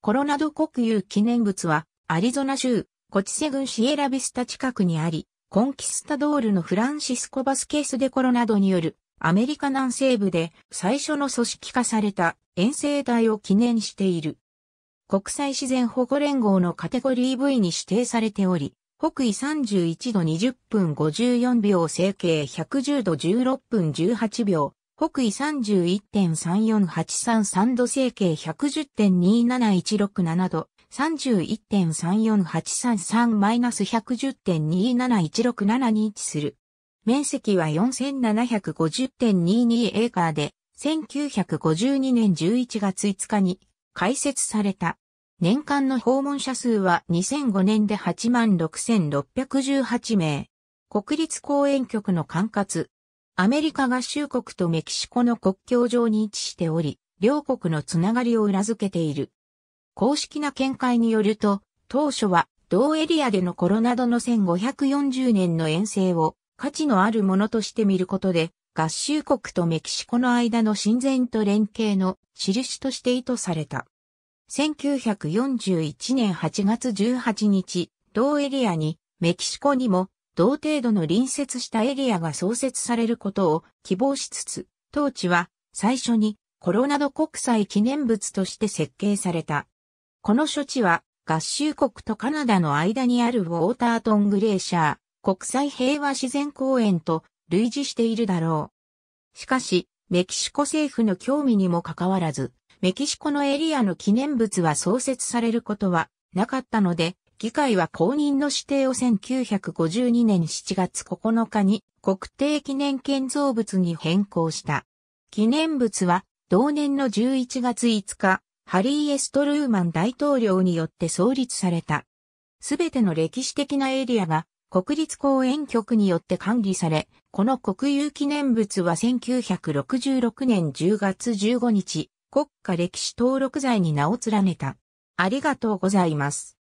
コロナド国有記念物は、アリゾナ州、コチセ郡シエラビスタ近くにあり、コンキスタドールのフランシスコ・バスケース・デ・コロナドによる、アメリカ南西部で最初の組織化された遠征隊を記念している。国際自然保護連合のカテゴリー V に指定されており、北緯31度20分54秒、整形110度16分18秒、北緯31.34833度整形110.27167度、31.34833-110.27167に位置する。面積は4750.22エーカーで、1952年11月5日に開設された。年間の訪問者数は2005年で86,618名。国立公園局の管轄、アメリカ合衆国とメキシコの国境上に位置しており、両国のつながりを裏付けている。公式な見解によると、当初は同エリアでのコロナドの1540年の遠征を価値のあるものとして見ることで、合衆国とメキシコの間の親善と連携の印として意図された。1941年8月18日、同エリアにメキシコにも同程度の隣接したエリアが創設されることを希望しつつ、当地は最初にコロナド国際記念物として設計された。この処置は合衆国とカナダの間にあるウォータートングレーシャー国際平和自然公園と類似しているだろう。しかし、メキシコ政府の興味にもかかわらず、メキシコのエリアの記念物は創設されることはなかったので、議会は公認の指定を1952年7月9日に国定記念建造物に変更した。記念物は同年の11月5日、ハリー・エストルーマン大統領によって創立された。すべての歴史的なエリアが国立公園局によって管理され、この国有記念物は1966年10月15日、国家歴史登録罪に名を連ねた。ありがとうございます。